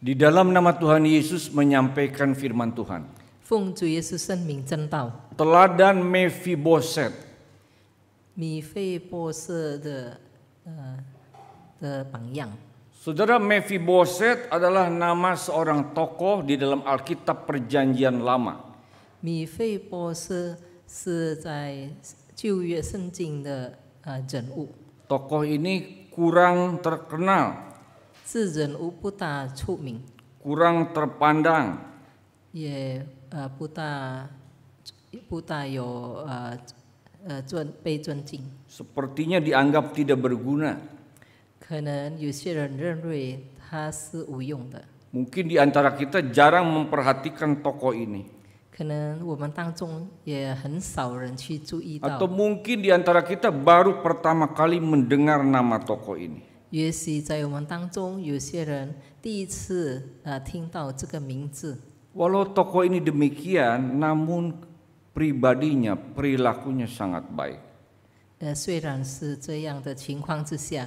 di dalam nama Tuhan Yesus menyampaikan firman Tuhan. Teladan Mephiboset. Saudara Mephiboset adalah nama seorang tokoh di dalam Alkitab Perjanjian Lama. Tokoh ini kurang terkenal. 自人无不大出名。Kurang terpandang. Eh, eh, eh, Sepertinya dianggap tidak berguna. mungkin di antara kita jarang memperhatikan tokoh ini. atau mungkin di antara kita baru pertama kali mendengar nama toko ini. 也许在我们当中有些人第一次呃听到这个名字。Walau tokoh ini demikian, namun pribadinya perilakunya sangat baik. 呃，虽然是这样的情况之下，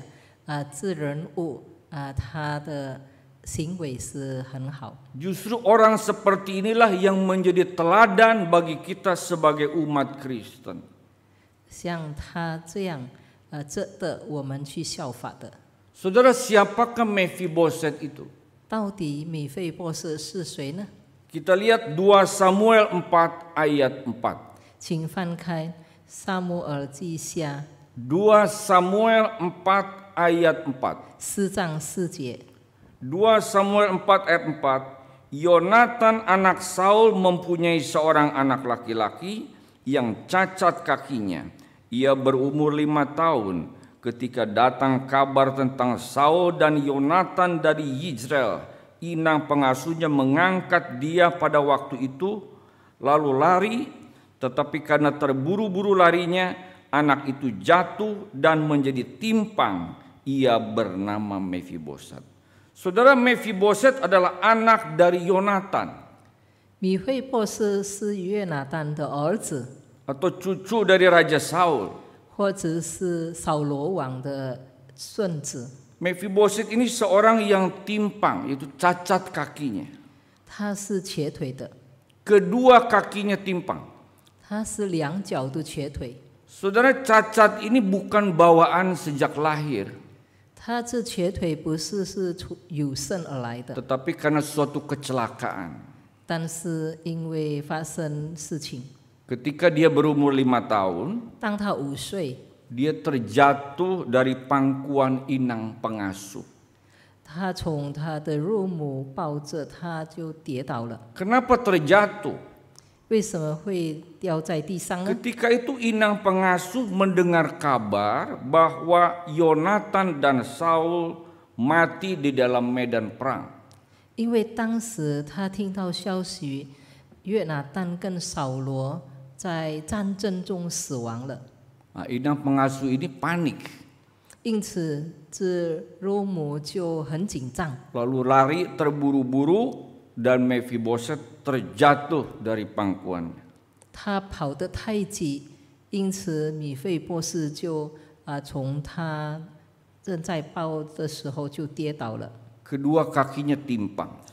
啊、呃，这人物啊、呃，他的行为是很好。Justru orang seperti inilah yang menjadi teladan bagi kita sebagai umat Kristen. 像他这样，呃，这的我们去效法的。Saudara siapakah Mephiboset itu? Kita lihat 2 Samuel 4 ayat 4. 请翻开《撒母耳记下》2 Samuel 4 ayat 4. 2 Samuel 4 ayat 4. Yonatan anak Saul mempunyai seorang anak laki-laki yang cacat kakinya. Ia berumur lima tahun ketika datang kabar tentang Saul dan Yonatan dari Yisrael, inang pengasuhnya mengangkat dia pada waktu itu, lalu lari, tetapi karena terburu-buru larinya, anak itu jatuh dan menjadi timpang. Ia bernama Meviboset. Saudara Meviboset adalah anak dari Yonatan. Atau cucu dari Raja Saul. 或者是扫罗王的顺子。Mephiboset ini seorang yang timpang, yaitu cacat kakinya. Kedua kakinya timpang. Saudara cacat ini bukan bawaan sejak lahir. Tetapi karena suatu kecelakaan. kecelakaan Ketika dia berumur lima tahun, dia terjatuh dari pangkuan inang pengasuh. Kenapa terjatuh? Ketika itu inang pengasuh mendengar kabar bahwa Yonatan dan Saul mati di dalam medan perang. 在战争中死亡了。啊，一名 p e n g a s u panik。因此，这罗姆就很紧张。然后，lari terburu-buru dan Mefiboset terjatuh dari pangkuannya。他跑得太急，因此米费波斯就啊，从他正在跑的时候就跌倒了。kedua kakinya timpang。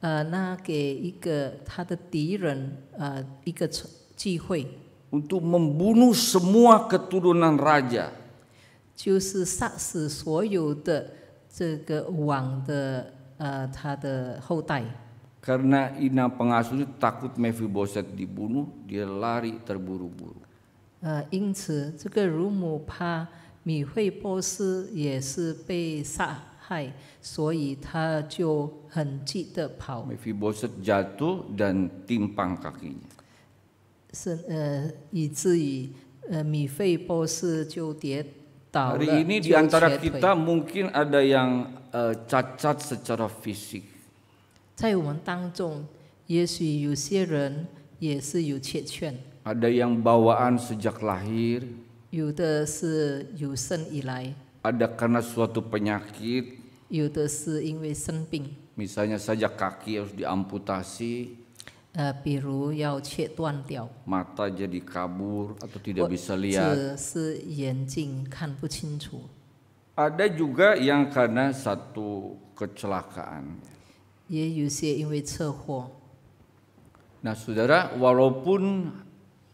呃，那给一个他的敌人呃一个机会。Untuk membunuh semua keturunan raja. 就是杀死所有的这个王的呃他的后代。Karena Ina pengasuh takut Mephiboset dibunuh, dia lari terburu-buru. 呃，因此这个乳母怕米惠波斯也是被杀。害，所以他就很急的跑。Mephiboset jatuh dan timpang kakinya. Hari ini di antara kita mungkin ada yang yang e, cacat secara fisik. ada yang bawaan sejak lahir. 有的是有生以来。ada karena suatu penyakit. Iya, Misalnya saja kaki harus diamputasi. Eh, Mata jadi kabur atau tidak oh, bisa lihat. Kan, ada juga yang karena satu kecelakaan. Nah, saudara, walaupun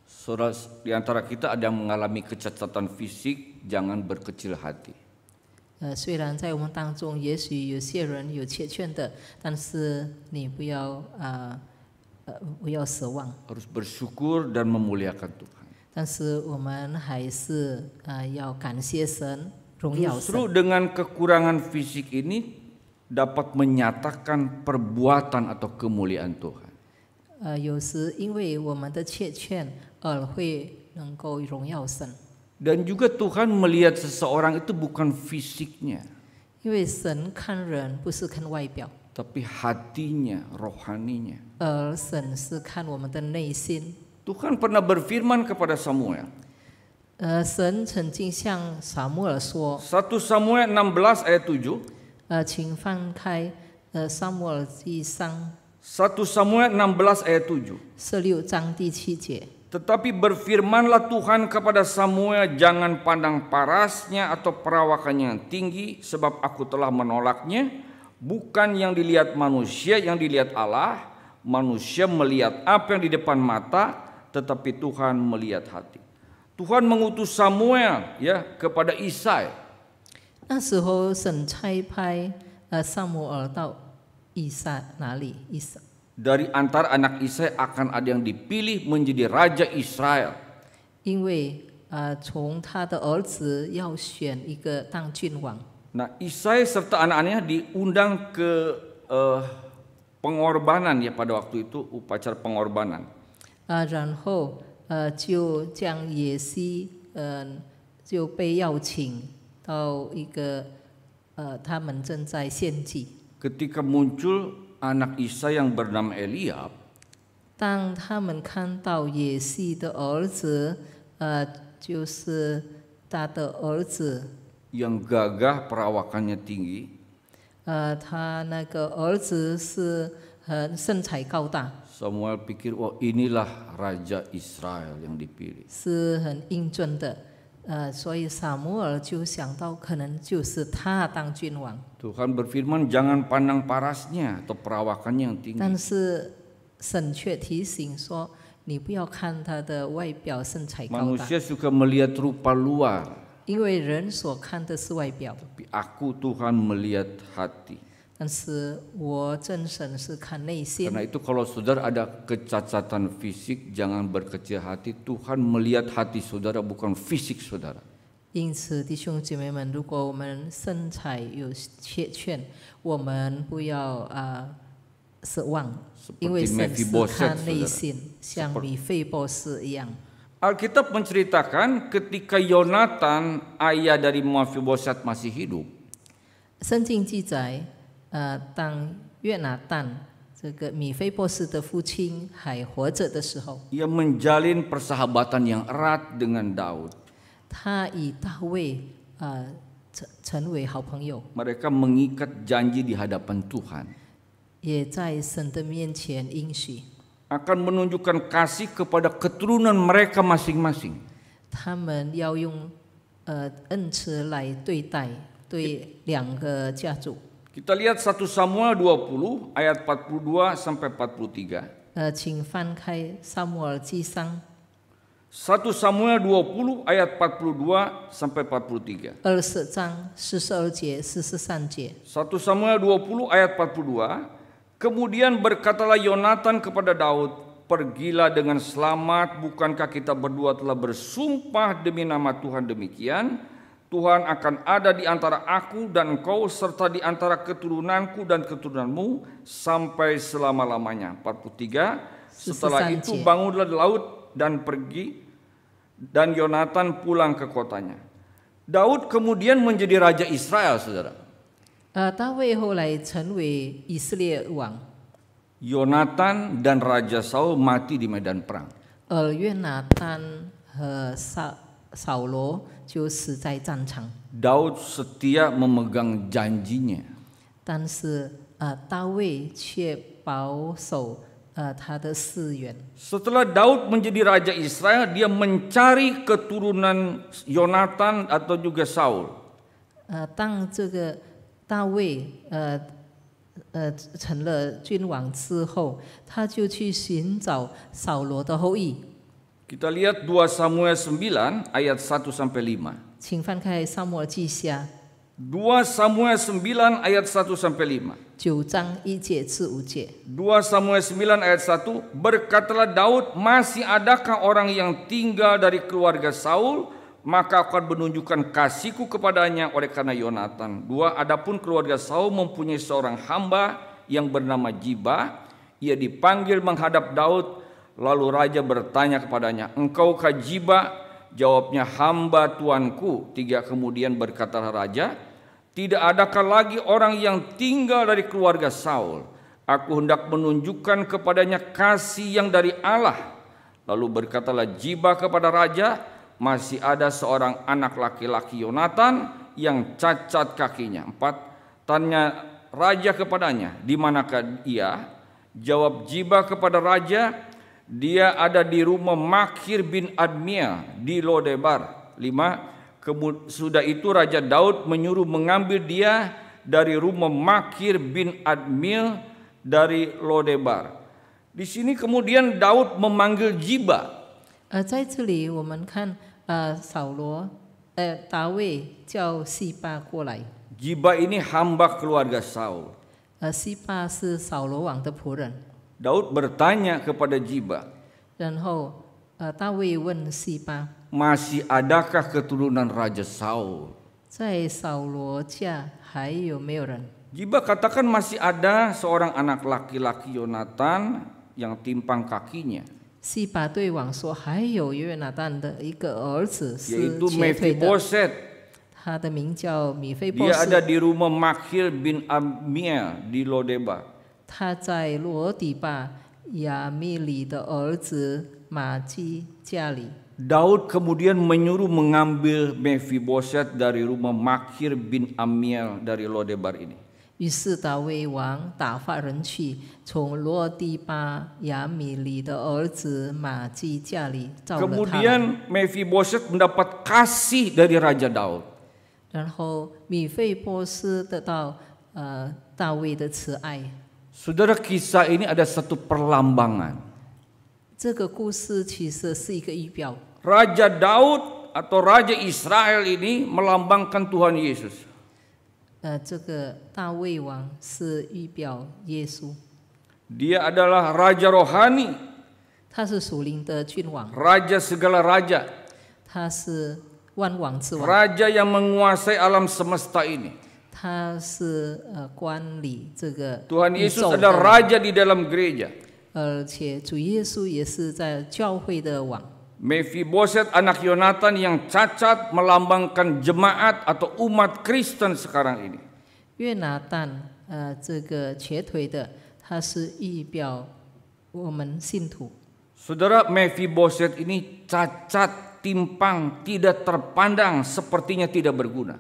saudara di antara kita ada yang mengalami kecacatan fisik, jangan berkecil hati. 呃，虽然在我们当中也许有些人有欠缺的，但是你不要啊，呃，不要失望。Harus bersyukur dan memuliakan Tuhan. dengan kekurangan fisik ini dapat menyatakan perbuatan atau kemuliaan Tuhan. Dan juga Tuhan melihat seseorang itu bukan fisiknya. Tapi hatinya, rohaninya. Tuhan pernah berfirman kepada Samuel. 呃，神曾经向撒母耳说。Satu Samuel 16 ayat 7。呃，请翻开呃撒母耳记上。Satu Samuel 16 ayat 7。十六章第七节。tetapi berfirmanlah Tuhan kepada Samuel, jangan pandang parasnya atau perawakannya yang tinggi, sebab aku telah menolaknya. Bukan yang dilihat manusia, yang dilihat Allah. Manusia melihat apa yang di depan mata, tetapi Tuhan melihat hati. Tuhan mengutus Samuel ya kepada Isai. 那时候神差派呃萨姆尔到以撒哪里？以撒 dari antara anak Israel akan ada yang dipilih menjadi raja Israel. Uh, nah, Isai serta anak-anaknya diundang ke uh, pengorbanan ya pada waktu itu upacara pengorbanan. Uh, uh, uh Ketika muncul anak Isa yang bernama Eliab, 当他们看到野西的儿子，呃，就是他的儿子，yang gagah perawakannya tinggi, 呃，他那个儿子是很身材高大，Samuel pikir, "Wah, oh, inilah raja Israel yang dipilih." 是很英俊的。Tuhan berfirman, jangan pandang parasnya atau perawakannya yang tinggi. suka melihat rupa luar. 因为人所看的是外表。Tapi aku Tuhan melihat hati. Karena itu kalau saudara ada kecacatan fisik, jangan berkecil hati. Tuhan melihat hati saudara bukan fisik saudara. Alkitab menceritakan ketika Yonatan ayah dari Mephiboset masih hidup. 圣经记载。呃，当约拿旦这个米菲波斯的父亲还活着的时候，ia menjalin persahabatan yang erat dengan Daud. mengikat janji di hadapan Tuhan. menunjukkan kasih kepada keturunan mereka masing-masing. Kita lihat 1 Samuel 20 ayat 42 sampai 43. 呃，请翻开《撒母耳记上》1 uh, Samuel 1 Samuel 20 ayat 42 sampai 43. 1 Samuel 20 ayat 42. Kemudian berkatalah Yonatan kepada Daud, "Pergilah dengan selamat, bukankah kita berdua telah bersumpah demi nama Tuhan demikian?" Tuhan akan ada di antara aku dan kau serta di antara keturunanku dan keturunanmu sampai selama-lamanya. 43 Setelah itu bangunlah laut dan pergi dan Yonatan pulang ke kotanya. Daud kemudian menjadi raja Israel, Saudara. Uh, Yonatan dan Raja Saul mati di medan perang. Uh, Yonatan uh, sa. 扫罗就死在战场。大卫，但是啊，大卫却保守啊他的誓愿。之后，大卫成为以色列国王，他寻找亚伯拉罕的后裔。当这个大卫呃呃成了君王之后，他就去寻找扫罗的后裔。Kita lihat 2 Samuel 9 ayat 1 sampai 5. 请翻开《沙漠记下》2 Samuel 2 Samuel 9 ayat 1 sampai 5. 2 Samuel 9 ayat 1 berkatalah Daud masih adakah orang yang tinggal dari keluarga Saul maka aku akan menunjukkan kasihku kepadanya oleh karena Yonatan. Dua, adapun keluarga Saul mempunyai seorang hamba yang bernama Jiba. Ia dipanggil menghadap Daud Lalu raja bertanya kepadanya, engkau kajiba? Jawabnya hamba tuanku. Tiga kemudian berkata raja, tidak adakah lagi orang yang tinggal dari keluarga Saul? Aku hendak menunjukkan kepadanya kasih yang dari Allah. Lalu berkatalah Jiba kepada raja, masih ada seorang anak laki-laki Yonatan yang cacat kakinya. Empat, tanya raja kepadanya, di manakah ia? Jawab Jiba kepada raja, dia ada di rumah Makir bin Admia di Lodebar. Lima, sudah itu Raja Daud menyuruh mengambil dia dari rumah Makir bin Admil dari Lodebar. Di sini kemudian Daud memanggil Jiba. Jiba ini hamba keluarga Saul. Saul. Daud bertanya kepada Jiba. Dan hou, eh, masih adakah keturunan Raja Saul? Jiba katakan masih ada seorang anak laki-laki Yonatan yang timpang kakinya. Dia ada di rumah Makhil bin Amiel di Lodeba. 他在罗底巴亚米里的儿子马基家里。Daud kemudian menyuruh mengambil Mephiboset dari rumah Makir bin Amiel dari Lodebar ini. Kemudian Mephiboset mendapat kasih dari Raja Daud. Dan Mephiboset mendapat kasih dari Raja Daud. Saudara kisah ini ada satu perlambangan. Raja Daud atau Raja Israel ini melambangkan Tuhan Yesus. Dia adalah raja rohani. Raja segala raja. Raja yang menguasai alam semesta ini. Tuhan Yesus adalah raja di dalam gereja. Mephiboset anak Yonatan yang cacat melambangkan jemaat atau umat Kristen sekarang ini. Yonatan, Saudara Mephiboset ini cacat, timpang, tidak terpandang, sepertinya tidak berguna.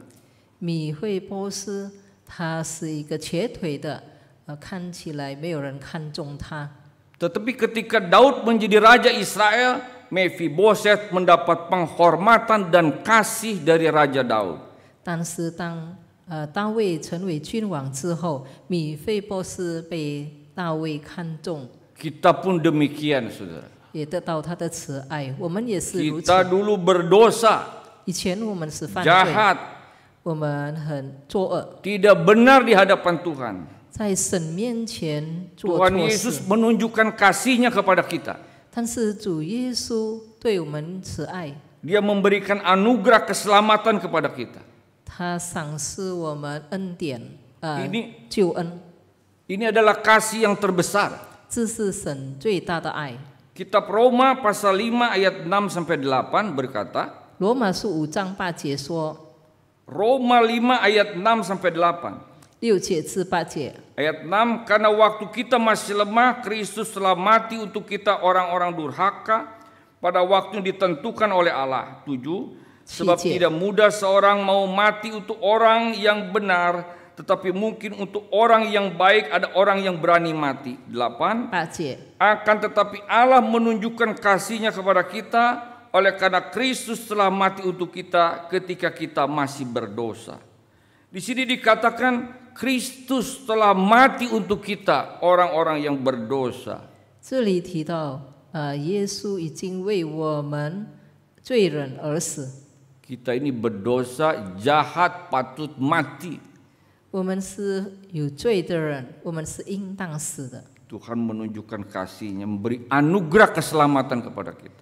米惠波斯他是一个瘸腿的，呃，看起来没有人看中他。Tetapi ketika Daud menjadi raja Israel, Mephiboset mendapat penghormatan dan kasih dari Raja Daud. 但是当呃大卫成为君王之后，米菲波斯被大卫看中。Kita pun demikian, saudara. 也得到他的慈爱，我们也是如此。Kita dulu berdosa. 以前我们是犯罪。Jahat. 我们很作恶，tidak benar di hadapan Tuhan. Tuhan Yesus menunjukkan kasihnya kepada kita. Dia memberikan anugerah keselamatan kepada kita. Ini adalah kasih yang terbesar. Kitab Roma pasal 5 ayat 6 sampai 8 berkata, Roma 5 ayat 6 sampai 8. ayat 6 karena waktu kita masih lemah Kristus telah mati untuk kita orang-orang durhaka pada waktu yang ditentukan oleh Allah. 7 sebab tidak mudah seorang mau mati untuk orang yang benar tetapi mungkin untuk orang yang baik ada orang yang berani mati. 8 Akan tetapi Allah menunjukkan kasihnya kepada kita oleh karena Kristus telah mati untuk kita ketika kita masih berdosa. Di sini dikatakan Kristus telah mati untuk kita orang-orang yang berdosa. kita ini berdosa, jahat, patut mati. Tuhan menunjukkan kasihnya, memberi anugerah keselamatan kepada kita.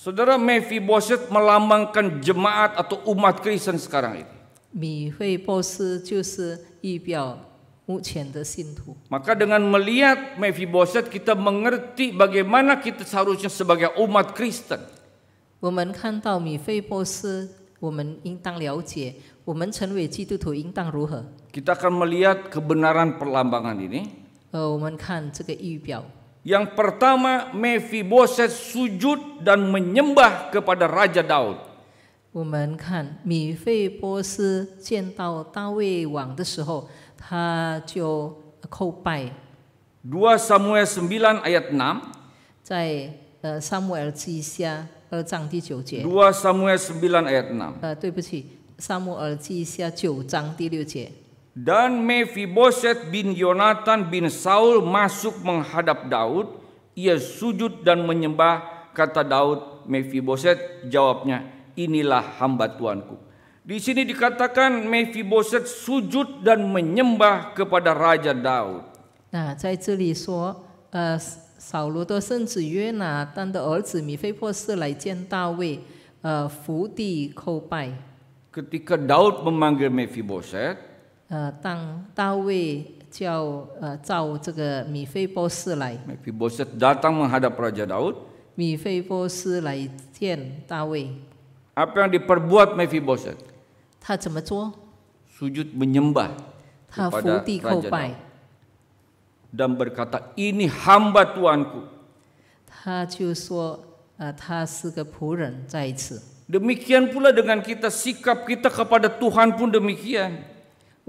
Saudara Mephiboset melambangkan jemaat atau umat Kristen sekarang ini. Maka dengan melihat Mephiboset kita mengerti bagaimana kita seharusnya sebagai umat Kristen. Kita akan melihat kebenaran perlambangan ini. Yang pertama, Mephiboset sujud dan menyembah kepada Raja Daud. Dua Samuel 9 ayat 6 Samuel 9 ayat 6 dan Mefiboset bin Yonatan bin Saul masuk menghadap Daud. Ia sujud dan menyembah kata Daud. Mefiboset jawabnya, inilah hamba tuanku. Di sini dikatakan Mefiboset sujud dan menyembah kepada Raja Daud. Nah, di sini dan 在这里说，呃，扫罗的圣子约拿单的儿子米菲波斯来见大卫，呃，伏地叩拜。Ketika Daud memanggil Mefiboset, 呃，当大卫叫呃召这个米菲波斯来，米菲波斯 datang menghadap Raja Daud，米菲波斯来见大卫。Apa yang diperbuat Sujud menyembah 他伏地叩拜 dan berkata ini hamba tuanku. Demikian pula dengan kita sikap kita kepada Tuhan pun demikian.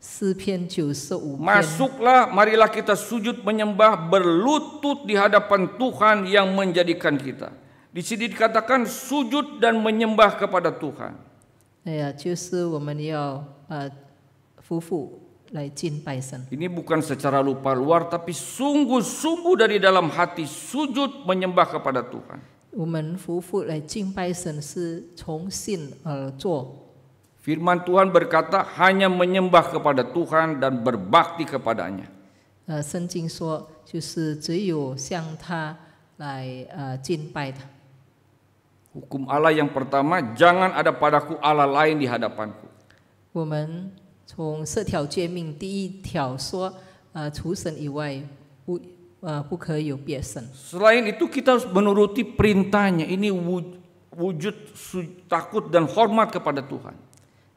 Masuklah, marilah kita sujud menyembah berlutut di hadapan Tuhan yang menjadikan kita. Di sini dikatakan sujud dan menyembah kepada Tuhan. Ya, ini bukan secara lupa luar tapi sungguh-sungguh dari dalam hati sujud menyembah kepada Tuhan. Firman Tuhan berkata hanya menyembah kepada Tuhan dan berbakti kepadanya. Uh, Hukum Allah yang pertama, jangan ada padaku Allah lain di hadapanku. Selain itu kita harus menuruti perintahnya. Ini wujud, wujud takut dan hormat kepada Tuhan.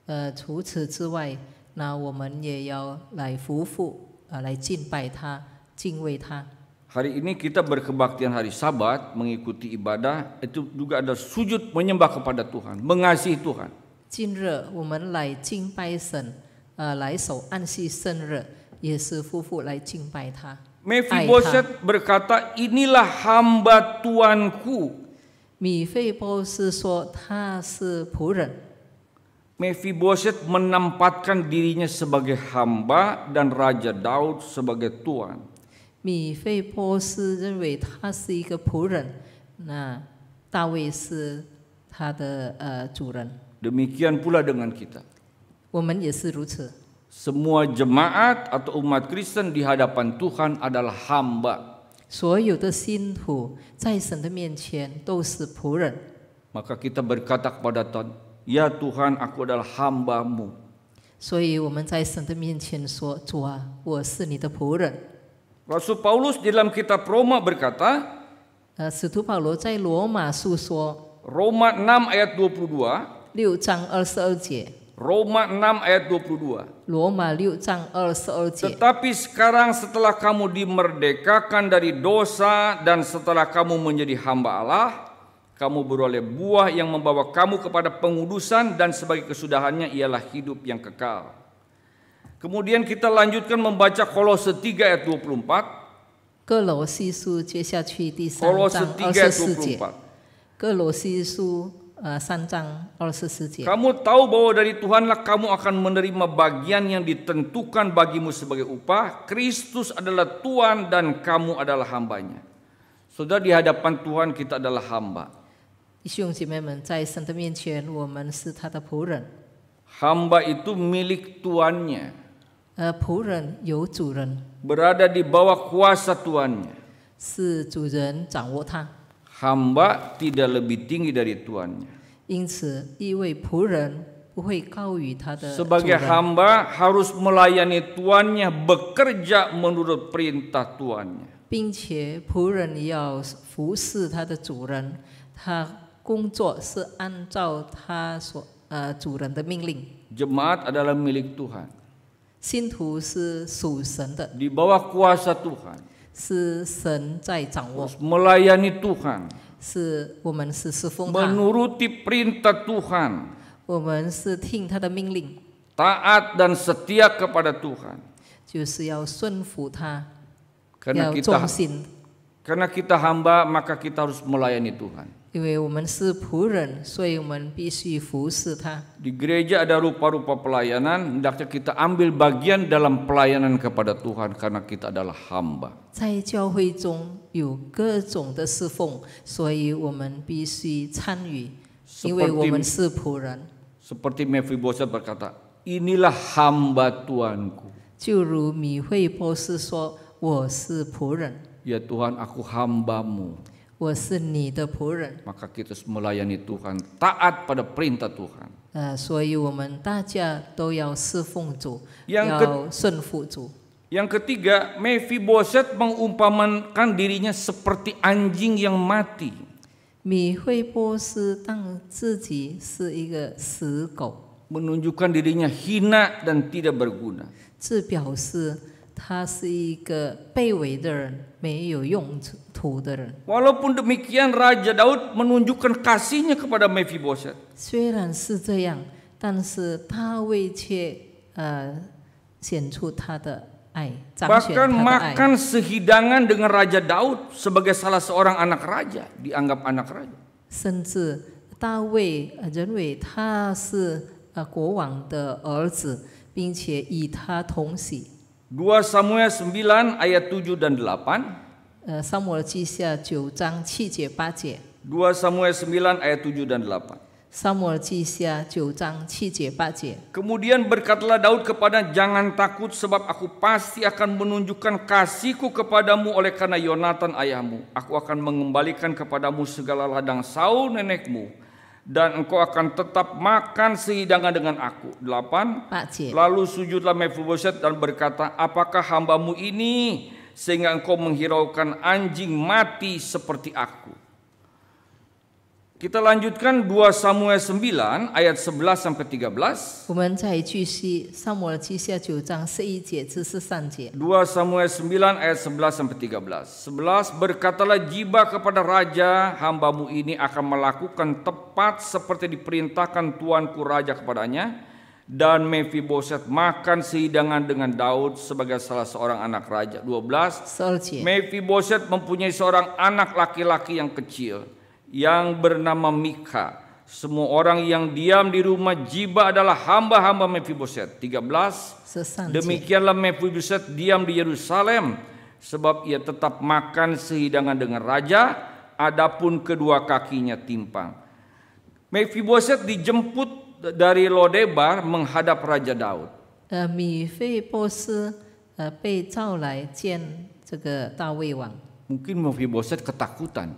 Hari ini kita berkebaktian hari Sabat, mengikuti ibadah, itu juga ada sujud menyembah kepada Tuhan, mengasihi Tuhan. Mephiboset berkata, inilah hamba tuanku. Mephiboset menempatkan dirinya sebagai hamba dan Raja Daud sebagai tuan. Demikian pula dengan kita. Semua jemaat atau umat Kristen di hadapan Tuhan adalah hamba. Maka kita berkata kepada Tuhan, Ya Tuhan, aku adalah hambamu. Rasul Paulus di dalam kitab Roma berkata, Roma 6 ayat 22, Roma 6 ayat 22. Tetapi sekarang setelah kamu dimerdekakan dari dosa dan setelah kamu menjadi hamba Allah, kamu beroleh buah yang membawa kamu kepada pengudusan dan sebagai kesudahannya ialah hidup yang kekal. Kemudian kita lanjutkan membaca Kolose 3 ayat 24. Kolose 3ayat 24. Kolose 3 uh, Kamu tahu bahwa dari Tuhanlah kamu akan menerima bagian yang ditentukan bagimu sebagai upah. Kristus adalah Tuhan dan kamu adalah hambanya. Sudah di hadapan Tuhan kita adalah hamba. 弟兄姐妹们，在神的面前，我们是他的仆人。Hamba itu milik tuannya. 呃，仆人有主人。Berada di bawah kuasa tuannya. 是主人掌握他。Hamba tidak lebih tinggi dari tuannya. 因此，一位仆人不会高于他的 hamba harus melayani tuannya, bekerja menurut perintah tuannya. 并且仆人要服侍他的主人，他。工作是按照他所呃主人的命令。Jemaat adalah milik Tuhan. Di bawah kuasa Tuhan. Melayani Tuhan. Menuruti perintah Tuhan. Taat dan setia kepada Tuhan. kita, karena kita hamba maka kita harus melayani Tuhan. Di gereja ada rupa-rupa pelayanan, hendaknya kita ambil bagian dalam pelayanan kepada Tuhan karena kita adalah hamba. 在教会中有各种的侍奉，所以我们必须参与，因为我们是仆人。Seperti Mephiboset berkata, inilah hamba Tuanku. 就如米惠波斯说，我是仆人。Ya Tuhan, aku hambamu. Maka kita melayani Tuhan, taat pada perintah Tuhan. Ah, yang ketiga, Mephiboset mengumpamakan dirinya seperti anjing yang mati. Menunjukkan dirinya hina dan tidak berguna. 他是一个卑微的人，没有用途的人。Walaupun demikian Raja Daud menunjukkan kasihnya kepada Mephiboset. 虽然是这样，但是他为却呃显出他的爱。Bahkan makan sehidangan dengan Raja Daud sebagai salah seorang anak raja, dianggap anak raja. 甚至大卫认为他是呃国王的儿子，并且与他同喜。2 Samuel 9 ayat 7 dan 8. 呃，撒母耳记下九章七节八节。2 Samuel 9 ayat 7 dan 8. Samuel 9章七节八节. Kemudian berkatalah Daud kepada jangan takut sebab aku pasti akan menunjukkan kasihku kepadamu oleh karena Yonatan ayahmu. Aku akan mengembalikan kepadamu segala ladang Saul nenekmu dan engkau akan tetap makan sehidangan dengan aku. Delapan. Lalu sujudlah Mephiboset dan berkata, apakah hambamu ini sehingga engkau menghiraukan anjing mati seperti aku. Kita lanjutkan 2 Samuel 9 ayat 11 sampai 13. 我们再继续撒母耳记下九章十一节至十三节。2 Samuel 9 ayat 11 sampai 13. 11 berkatalah Jiba kepada raja, hambamu ini akan melakukan tepat seperti diperintahkan tuanku raja kepadanya dan Mephiboset makan sehidangan dengan Daud sebagai salah seorang anak raja. 12. Mephiboset mempunyai seorang anak laki-laki yang kecil yang bernama Mika. Semua orang yang diam di rumah Jiba adalah hamba-hamba Mephiboset. 13. Sesanji. Demikianlah Mephiboset diam di Yerusalem sebab ia tetap makan sehidangan dengan raja adapun kedua kakinya timpang. Mephiboset dijemput dari Lodebar menghadap raja Daud. Eh, Mephiboset eh, Mungkin Mefiboset ketakutan.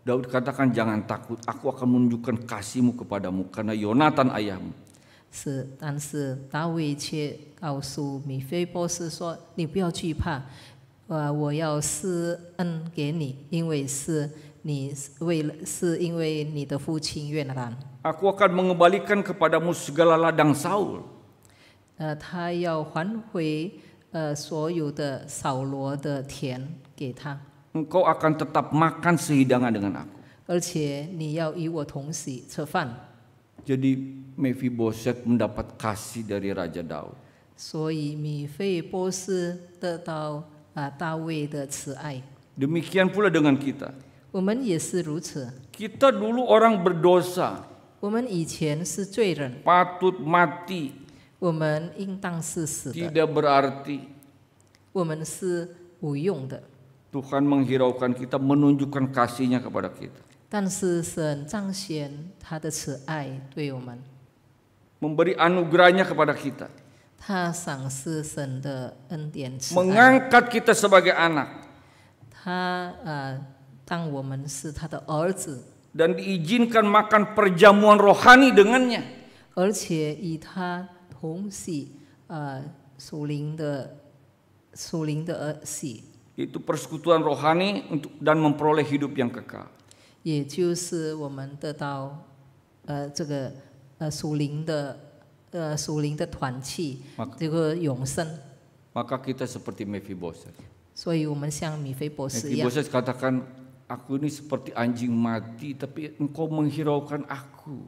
Daud katakan jangan takut, aku akan menunjukkan kasihmu kepadamu karena Yonatan ayahmu. 是，但是大卫却告诉米菲波斯说：“你不要惧怕，呃，我要施恩给你，因为是你为了是因为你的父亲越南。” Aku akan mengembalikan kepadamu segala ladang Saul. 呃，他要还回呃所有的扫罗的田给他。engkau akan tetap makan sehidangan dengan aku. Jadi Mephiboset mendapat kasih dari Raja Daud. Demikian pula dengan kita. Kita dulu orang berdosa. Patut mati. Tidak berarti. 我们是无用的。Tuhan menghiraukan kita, menunjukkan kasihnya kepada kita. Memberi anugerahnya kepada kita. Mengangkat kita sebagai anak. Dan diizinkan makan perjamuan rohani dengannya. 而且与他同喜呃属灵的属灵的喜。yaitu persekutuan rohani untuk dan memperoleh hidup yang kekal. Maka kita seperti Mephiboset. katakan, aku ini seperti anjing mati, tapi engkau menghiraukan aku.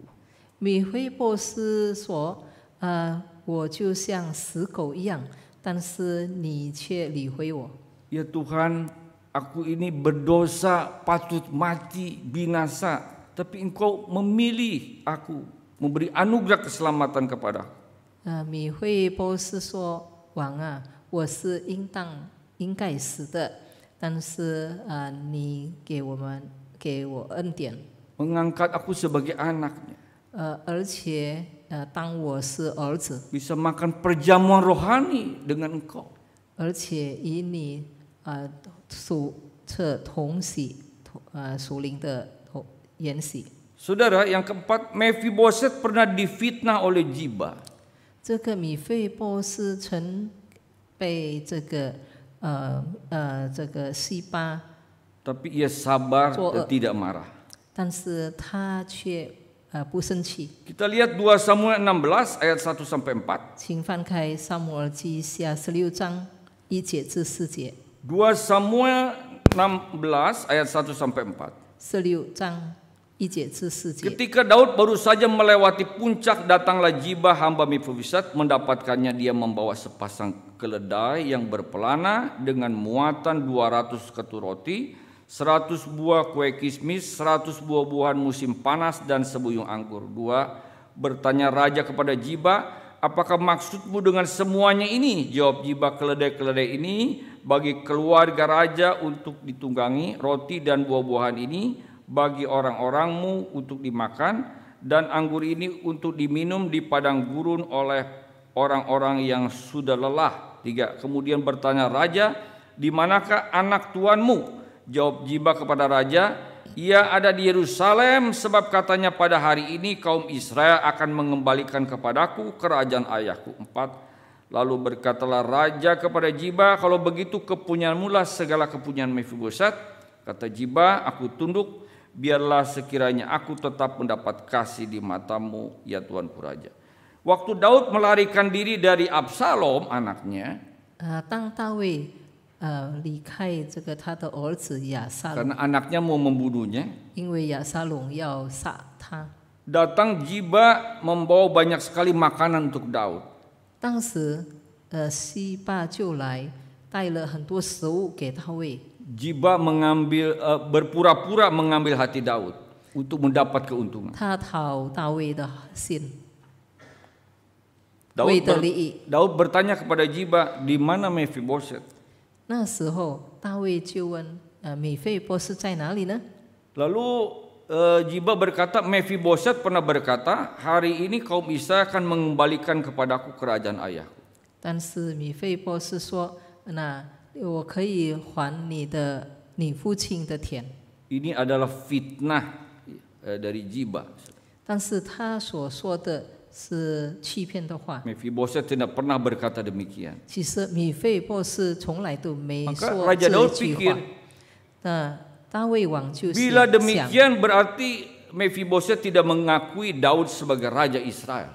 米菲博士说，呃，我就像死狗一样，但是你却理会我。Ya Tuhan, aku ini berdosa, patut mati, binasa. Tapi Engkau memilih aku, memberi anugerah keselamatan kepada aku. Ah, ah, mengangkat aku sebagai anaknya. Ah, bisa makan perjamuan rohani dengan engkau. 而且以你呃属这同喜呃属灵的筵席。Saudara yang keempat, Mephiboset pernah difitnah oleh Jiba. Tapi ia sabar dan tidak marah. Kita lihat 2 Samuel 16 ayat 1 sampai 4. 2 Samuel 16 ayat 1 sampai 4. Ketika Daud baru saja melewati puncak datanglah Jibah hamba Mifubisat mendapatkannya dia membawa sepasang keledai yang berpelana dengan muatan 200 ketu roti, 100 buah kue kismis, 100 buah-buahan musim panas dan sebuyung anggur. Dua, bertanya raja kepada Jibah, apakah maksudmu dengan semuanya ini? Jawab Jibah keledai-keledai ini bagi keluarga raja untuk ditunggangi roti dan buah-buahan ini bagi orang-orangmu untuk dimakan dan anggur ini untuk diminum di padang gurun oleh orang-orang yang sudah lelah. Tiga. Kemudian bertanya raja, di manakah anak tuanmu? Jawab Jiba kepada raja, ia ada di Yerusalem sebab katanya pada hari ini kaum Israel akan mengembalikan kepadaku kerajaan ayahku. Empat. Lalu berkatalah raja kepada Jiba, kalau begitu kepunyaanmu lah segala kepunyaan Mefiboset. Kata Jiba, aku tunduk, biarlah sekiranya aku tetap mendapat kasih di matamu, ya Tuanku Raja. Waktu Daud melarikan diri dari Absalom anaknya, uh, Tang Tawe uh, karena anaknya mau membunuhnya. Ya datang Jiba membawa banyak sekali makanan untuk Daud. 当时，呃，西巴就来带了很多食物给大卫。Jiba mengambil uh, berpura-pura mengambil hati Daud untuk mendapat keuntungan. ber, Daud bertanya kepada Jiba, di mana Mephiboset? Lalu e, eh, Jiba berkata Mephiboset pernah berkata hari ini kaum Israel akan mengembalikan kepadaku kerajaan ayahku. Tapi nah, Ini adalah fitnah eh, dari Jiba. Tapi dia 但是他所说的是欺骗的话。Mephiboset tidak pernah berkata demikian. Maka Raja Daud pikir. Bila demikian berarti Mephiboset tidak mengakui Daud sebagai raja Israel.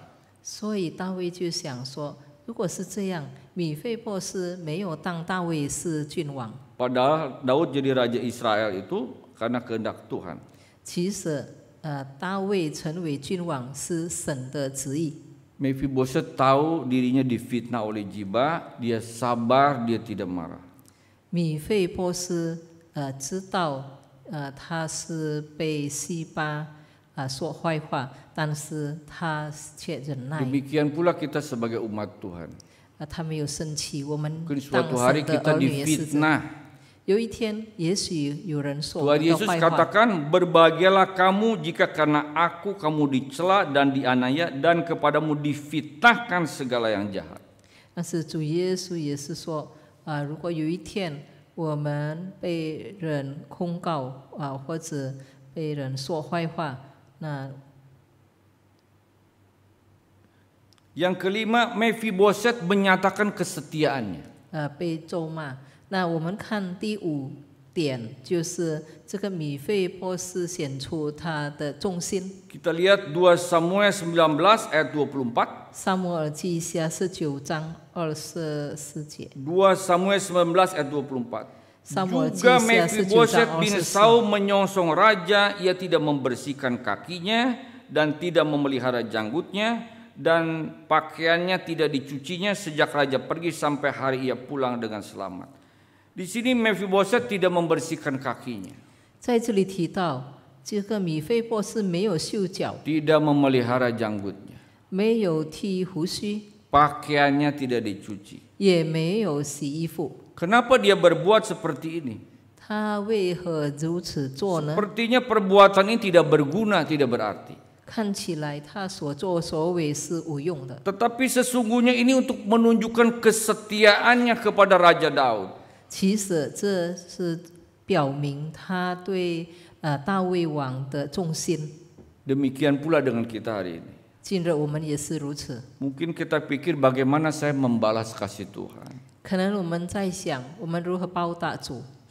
Padahal Daud jadi raja Israel itu karena kehendak Tuhan. 其实，呃，大卫成为君王是神的旨意。Mephiboset tahu dirinya difitnah oleh Jiba, dia sabar, dia tidak marah. 米菲波斯 Demikian pula kita sebagai umat Tuhan. 啊，他没有生气，我们当神的儿女也是这样。有一天，也许有人说 Tuhan Yesus katakan, berbahagialah kamu jika karena aku kamu dicela dan dianiaya dan kepadamu difitnahkan segala yang jahat. 但是主耶稣也是说，啊、呃，如果有一天我们被人控告啊，或者被人说坏话，那。Yang kelima, m e p h i b o s e t menyatakan kesetiaannya。啊，被咒骂。那我们看第五点，就是这个米非波斯显出他的忠心。Kita lihat dua Samuel sembilan belas ayat dua puluh empat. Samuel 记下是九章。2 Samuel 19 ayat 24. Samuel juga Mephiboset bin Saul menyongsong raja, ia tidak membersihkan kakinya dan tidak memelihara janggutnya dan pakaiannya tidak dicucinya sejak raja pergi sampai hari ia pulang dengan selamat. Di sini Mephiboset tidak membersihkan kakinya. Tidak memelihara janggutnya. janggutnya，没有剃胡须。pakaiannya tidak dicuci. Kenapa dia berbuat seperti ini? Sepertinya perbuatan ini tidak berguna, tidak berarti. Tetapi sesungguhnya ini untuk menunjukkan kesetiaannya kepada Raja Daud. Demikian pula dengan kita hari ini. Mungkin kita pikir bagaimana saya membalas kasih Tuhan.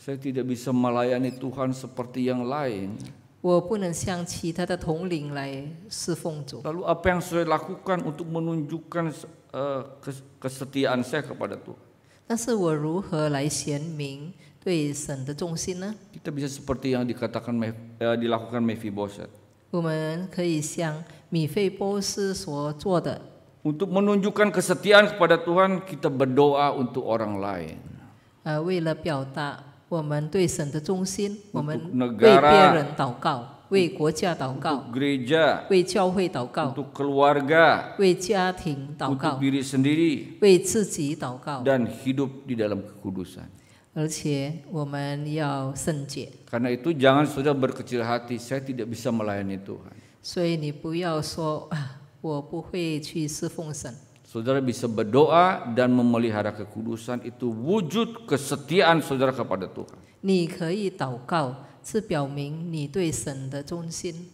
Saya tidak bisa melayani Tuhan seperti yang lain. Lalu apa yang saya lakukan untuk menunjukkan eh, kesetiaan saya kepada Tuhan? kita bisa seperti yang dikatakan eh, dilakukan Mephiboset. 我们可以像米菲波斯所做的。Untuk menunjukkan kesetiaan kepada Tuhan, kita berdoa untuk orang lain. Uh, Negara. Negara. 为教会祷告，untuk keluarga, 为家庭祷告，untuk diri sendiri, 为自己祷告，dan hidup di dalam Negara. 而且我们要圣洁。Karena itu jangan sudah berkecil hati, saya tidak bisa melayani Tuhan. Saudara bisa berdoa dan memelihara kekudusan itu wujud kesetiaan saudara kepada Tuhan. 你可以祷告，是表明你对神的忠心。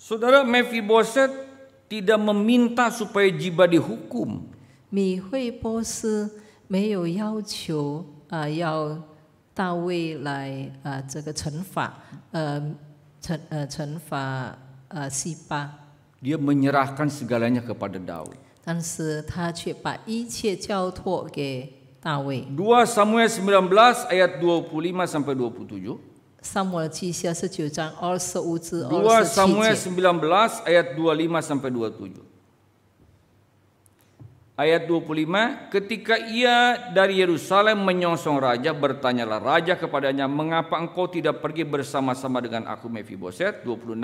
Saudara Mephiboset tidak meminta supaya Jiba dihukum. dihukum. Uh, Sipa. Dia menyerahkan segalanya kepada Daud. Dua Samuel 19 ayat 25 sampai 27. Samuel 记下十九章二十五至二十七节。2 Samuel 19 ayat 25 sampai 27. Ayat 25, ketika ia dari Yerusalem menyongsong raja, bertanyalah raja kepadanya, mengapa engkau tidak pergi bersama-sama dengan aku Mefiboset? 26,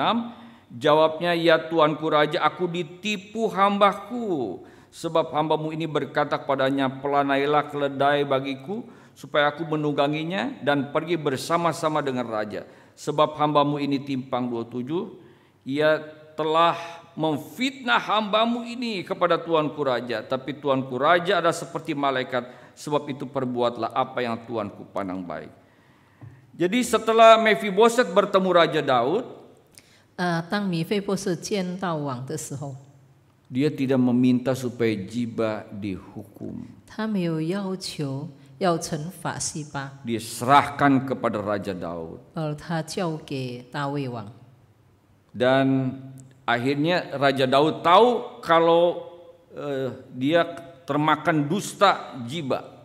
Jawabnya, ya tuanku raja, aku ditipu hambaku. Sebab hambamu ini berkata kepadanya, pelanailah keledai bagiku, supaya aku menungganginya dan pergi bersama-sama dengan raja. Sebab hambamu ini timpang 27, ia telah memfitnah hambamu ini kepada tuanku raja. Tapi tuanku raja ada seperti malaikat, sebab itu perbuatlah apa yang tuanku pandang baik. Jadi setelah Mephiboset bertemu Raja Daud, dia tidak meminta supaya Jiba dihukum. Dia serahkan kepada Raja Daud Dan akhirnya Raja Daud tahu kalau eh, dia termakan dusta Jiba.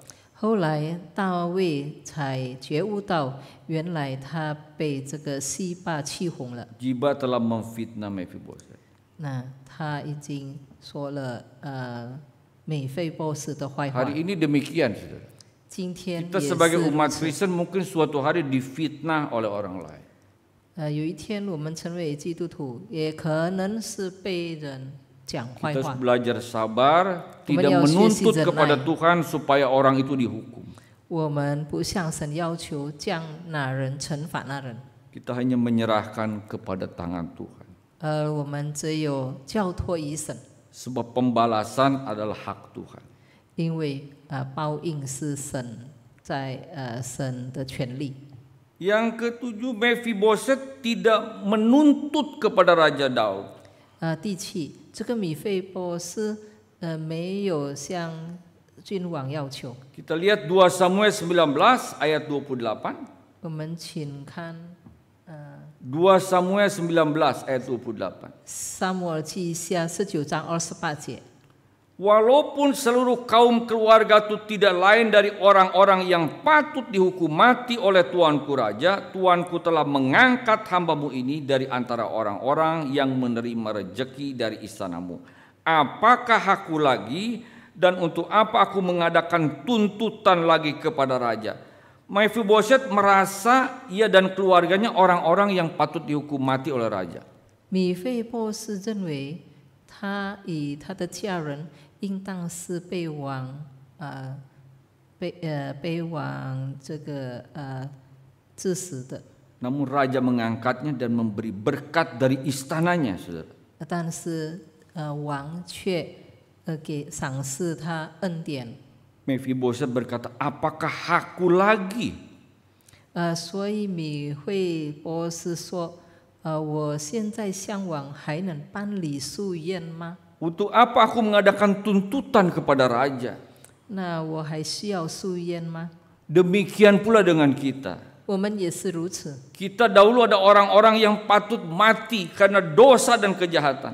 后来大卫才觉悟到，原来他被这个希巴气红了。Jiba telah m e a 那他已经说了呃，美费波斯的坏话。Hari ini demikian。今天 kita sebagai umat kristen mungkin suatu hari difitnah oleh orang lain。呃，有一天我们成为基督徒，也可能是被人。Kita belajar sabar, tidak menuntut kepada Tuhan supaya orang itu dihukum. Kita hanya menyerahkan kepada tangan Tuhan. Uh, Sebab pembalasan adalah hak Tuhan. Uh, uh, Yang ketujuh Mephiboset tidak menuntut kepada Raja Daud. Kita lihat dua Samuel 19 ayat 28. 我们请看呃2 Samuel 19 ayat 28. Samuel delapan. Walaupun seluruh kaum keluarga itu tidak lain dari orang-orang yang patut dihukum mati oleh tuanku raja, tuanku telah mengangkat hambamu ini dari antara orang-orang yang menerima rejeki dari istanamu. Apakah aku lagi dan untuk apa aku mengadakan tuntutan lagi kepada raja? Mephiboset merasa ia dan keluarganya orang-orang yang patut dihukum mati oleh raja. 米菲波斯认为他与他的家人应当是被往呃被呃被往这个呃致死的。Namun raja mengangkatnya dan memberi berkat dari istananya, saudara. 但是呃王却呃给赏赐他恩典。Mephiboset berkata, apakah aku lagi? 呃，所以米惠博士说，呃，我现在向往还能办理夙愿吗？untuk apa aku mengadakan tuntutan kepada raja? Nah, Demikian pula dengan kita. Kita dahulu ada orang-orang yang patut mati karena dosa dan kejahatan.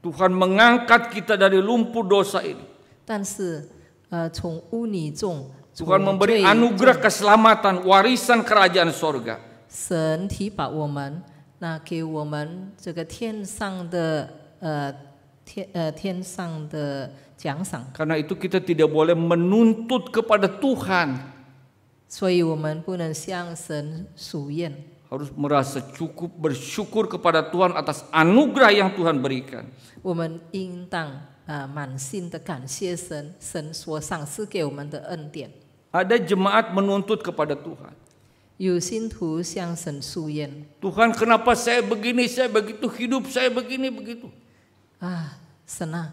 Tuhan mengangkat kita dari lumpur dosa ini. Uh, Tuhan memberi anugerah keselamatan, warisan kerajaan sorga. 神提拔我们那给我们这个天上的呃天呃天上的奖赏。Karena itu kita tidak boleh menuntut kepada Tuhan. harus merasa cukup bersyukur kepada Tuhan atas anugerah yang Tuhan berikan. 我们应当呃满心的感谢神，神所赏赐给我们的恩典。Ada jemaat menuntut kepada Tuhan. Tuhan kenapa saya begini, saya begitu hidup, saya begini begitu. Ah, senang.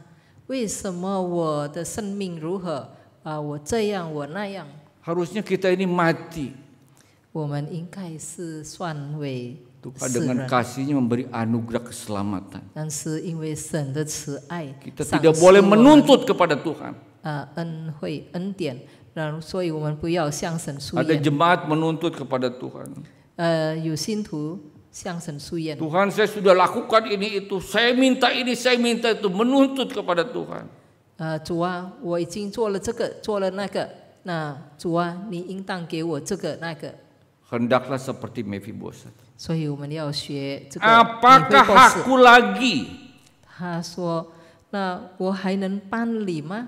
Harusnya kita ini mati. Tuhan dengan kasihnya memberi anugerah keselamatan. Kita tidak boleh menuntut kepada Tuhan. 那所以我们不要向神疏 Ada 远。jemaat menuntut kepada Tuhan. 呃，有信徒向神疏远，Tuhan saya sudah lakukan ini itu, saya minta ini, saya minta itu, menuntut kepada Tuhan. 呃，主啊，我已经做了这个，做了那个，那主啊，你应当给我这个那个。Hendaklah seperti Mephiboset. 所以我们要学这个你 Apakah 会做事。aku lagi 他说：“那我还能搬理吗？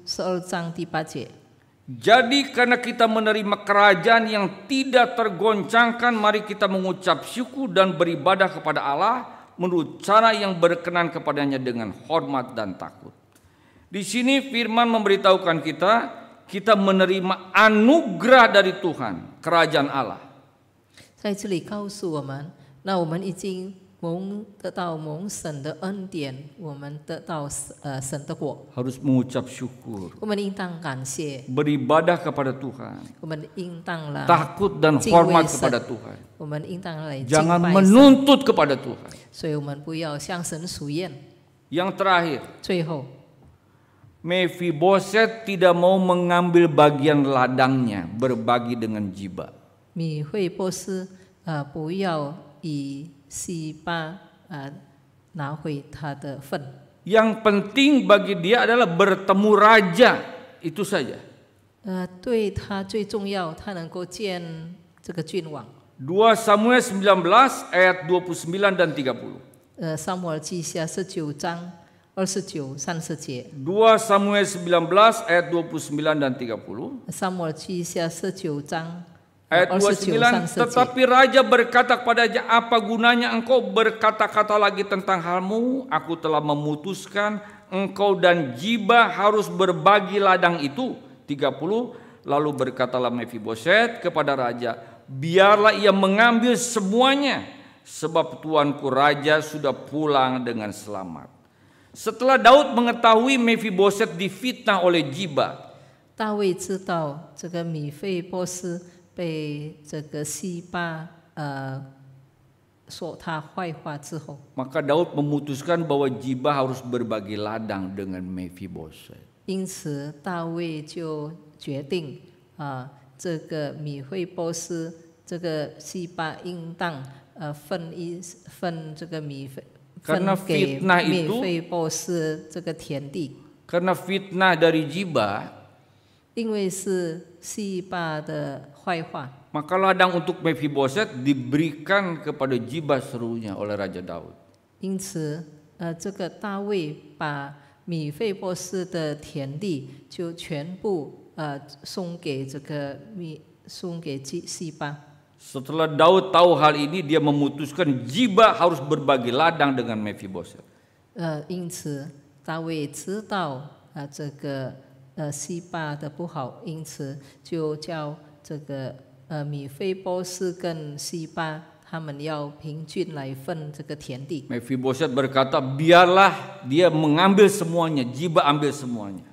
Jadi karena kita menerima kerajaan yang tidak tergoncangkan, mari kita mengucap syukur dan beribadah kepada Allah menurut cara yang berkenan kepadanya dengan hormat dan takut. Di sini firman memberitahukan kita, kita menerima anugerah dari Tuhan, kerajaan Allah. 蒙得到蒙神的恩典，我们得到呃神的果。Harus mengucap syukur. kepada Tuhan. takut dan hormat kepada Tuhan. Jangan menuntut kepada Tuhan. yang terakhir. Mephiboset tidak mau mengambil bagian ladangnya, berbagi dengan Jiba. 米惠波斯呃不要以 si Pa nahui ta fen. Yang penting bagi dia adalah bertemu raja itu saja. Uh, Samuel 19 ayat 29 dan puluh. Uh, Samuel 19 ayat 29 dan Samuel Ayat 29, tetapi raja berkata dia apa gunanya engkau berkata-kata lagi tentang halmu? Aku telah memutuskan engkau dan Jiba harus berbagi ladang itu. 30, lalu berkatalah Mephiboset kepada raja, biarlah ia mengambil semuanya, sebab tuanku raja sudah pulang dengan selamat. Setelah Daud mengetahui Mephiboset difitnah oleh Jiba, 大卫知道这个米费波斯被这个西巴呃说他坏话之后，maka Daud memutuskan bahwa Jiba harus berbagi ladang dengan Mephiboset. 因此大卫就决定啊、呃，这个米惠波斯这个西巴应当呃分一分这个米分 fitnah itu Karena fitnah dari Jiba 因为是西巴的 maka ladang untuk Mephiboset diberikan kepada jiba serunya oleh Raja Daud. setelah Daud tahu hal ini, dia memutuskan Jiba harus berbagi ladang dengan Mephiboset. 呃，因此大卫知道啊、呃、这个呃西巴的不好，因此就叫这个呃米菲波斯跟西巴他们要平均来分这个田地。Mephiboset berkata, biarlah dia mengambil semuanya, Jiba ambil semuanya.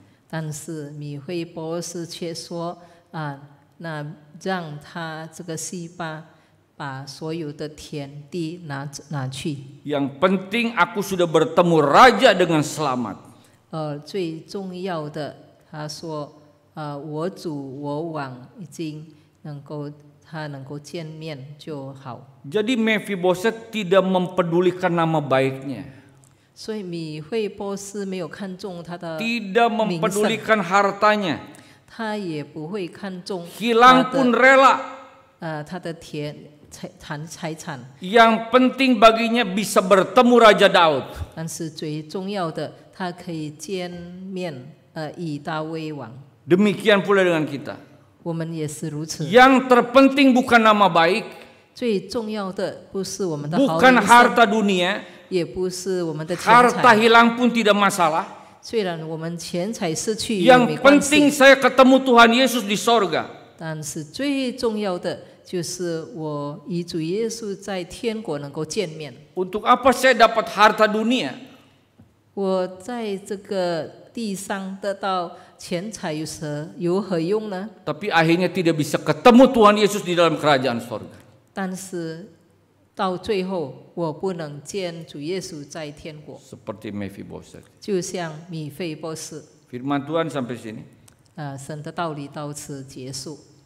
penting aku sudah bertemu raja dengan selamat. 呃，我主我王已经能够他能够见面就好。Jadi Mephiboset tidak mempedulikan nama baiknya. tidak mempedulikan hartanya. hilang pun rela. 呃，他的田财产财产。Yang penting baginya bisa bertemu Raja Daud. Demikian pula dengan kita. Yang terpenting bukan nama baik. Bukan harta dunia. Harta hilang pun tidak masalah. Yang penting saya ketemu Tuhan Yesus di sorga. Untuk apa saya dapat harta dunia? 我在这个地上得到。tapi akhirnya tidak bisa ketemu Tuhan Yesus di dalam kerajaan sorga. 但是到最后，我不能见主耶稣在天国。Seperti Mephiboset. 就像米菲波斯。Firman Tuhan sampai sini.